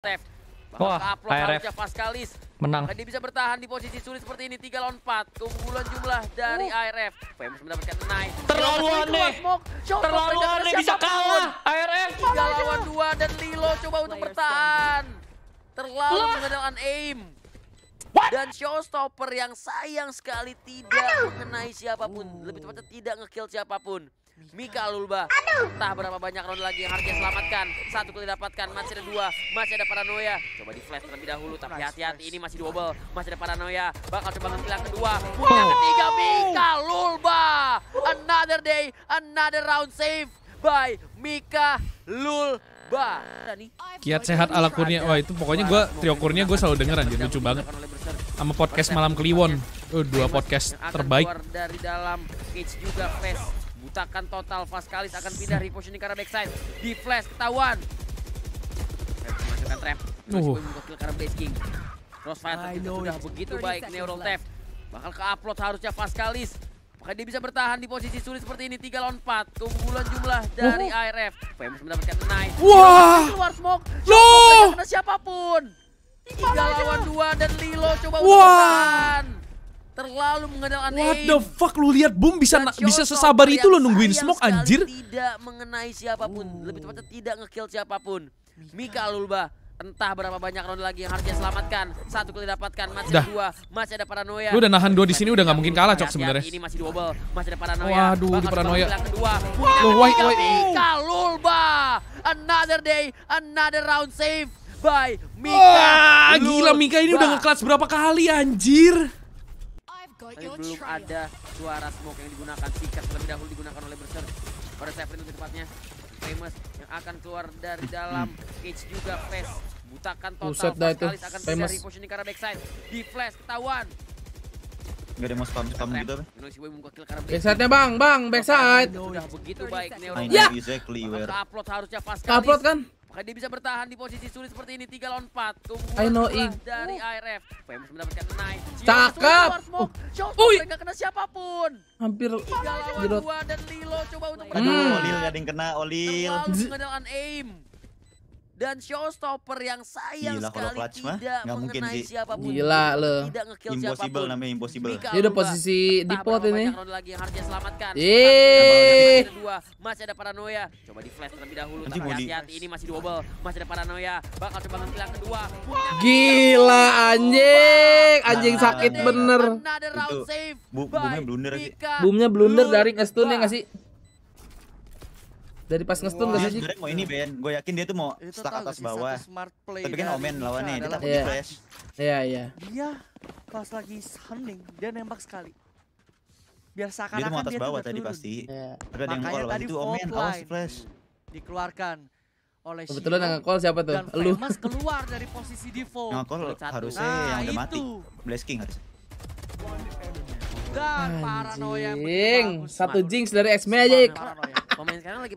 Ref. Wah, ARF Pascalis. menang. Dia bisa bertahan di posisi sulit seperti ini 3 lawan 4. Keunggulan jumlah dari uh. ARF. Famous mendapatkan nice. Terlalu aneh. Terlalu aneh bisa kalah ARF. 3 lawan 2 dan Lilo coba untuk bertahan. Terlalu mengandalkan aim. What? Dan showstopper yang sayang sekali tidak mengenai siapapun. Uh. Lebih tepatnya tidak ngekill siapapun. Mika Lulba. Entah berapa banyak round lagi yang harus dia selamatkan. Satu kali dapatkan, masih ada dua, masih ada paranoia. Coba di flash terlebih dahulu, tapi hati-hati ini masih double, masih ada paranoia. Bakal coba ngambil yang kedua, punya ketiga Mika Lulba. Another day, another round save by Mika Lulba. Kiat sehat ala kurnia, wah itu pokoknya gue triokurnya gue selalu dengeran, aja, lucu banget sama podcast malam Kliwon. Eh, dua podcast terbaik. Dari dalam cage juga face. Butakan total, Vaskalis akan pindah repositioning karena backside. Di flash, ketahuan. Masukkan trap. Masih uh. membuka kill karena base king. Crossfire sudah begitu baik, Neural Tap. Bakal ke upload harusnya Vaskalis. Maka dia bisa bertahan di posisi sulit seperti ini 3 lawan 4. Keunggulan jumlah dari oh. Uh-huh. ARF. Famous mendapatkan Knight. Wah. Keluar smoke. Loh. Kena siapapun. 3 lawan 2 dan Lilo coba untuk bertahan terlalu mengenal What the fuck lu lihat Boom bisa bisa sesabar itu lo nungguin smoke anjir. Tidak mengenai siapapun, oh. lebih tepatnya tidak ngekill siapapun. Mika Lulba entah berapa banyak round lagi yang harus dia selamatkan. Satu kali dapatkan, masih Dah. dua, masih ada paranoia. Lu udah nahan dua di sini udah nggak mungkin kalah cok sebenarnya. Ini masih double, masih ada paranoia. Waduh, di paranoia. Loh, wait, Mika Lulba. Another day, another round save Bye, Mika. Wah, gila Mika ini udah ngeklats berapa kali anjir. Tapi belum ada suara smoke yang digunakan. Sikat lebih dahulu digunakan oleh Berser. Pada Severin untuk tepatnya. Famous yang akan keluar dari dalam cage juga flash. Butakan total. Buset dah itu. Akan Positioning karena backside. Di flash ketahuan. Gak ada mau spam spam gitu Backside-nya bang, bang, backside. Sudah begitu baik Neo. Ya. Exactly where. Upload harusnya pas. Upload kan? Apakah dia bisa bertahan di posisi sulit seperti ini? tiga lawan 4. dari oh. ARF. Famous mendapatkan Cakep. Oh. Uh. Uy. kena siapapun. Hampir 3 lawan 2 dan Lilo coba untuk hmm. Aduh, Olil gak ada yang kena, Olil. Terlalu mengandalkan aim dan showstopper yang sayang Gila, sekali clutch, tidak mengenai mungkin, siapapun. Gila lo. Tidak ngekill impossible, siapapun. Namanya impossible. Mika ini udah posisi di pot ini. Lagi yang harus diselamatkan. Masih ada paranoia. Coba di flash terlebih dahulu. tapi hati-hati ini masih double. Masih ada paranoia. Bakal coba ngekill yang kedua. Gila anjing. Anjing sakit bener. Itu boomnya blunder sih. Boomnya blunder dari ngestun ya nggak sih? Dari pas ngestun nggak sih? Gue mau ini Ben, gue yakin dia tuh mau stuck atas bawah. Tapi kan Omen lawannya, dia takut yeah. flash. Iya yeah, iya. Yeah. Dia pas lagi hunting. dia nembak sekali. Biar seakan-akan dia, mau atas dia bawah tadi turun. pasti. Yeah. Tapi ada yang call itu Omen awas flash. Dikeluarkan oleh Kebetulan yang call siapa tuh? Dan Lu. Mas keluar dari posisi default. Nggak call harusnya nah, yang udah mati. blast King harus Dan paranoia. satu jinx dari x magic aja. sekarang lagi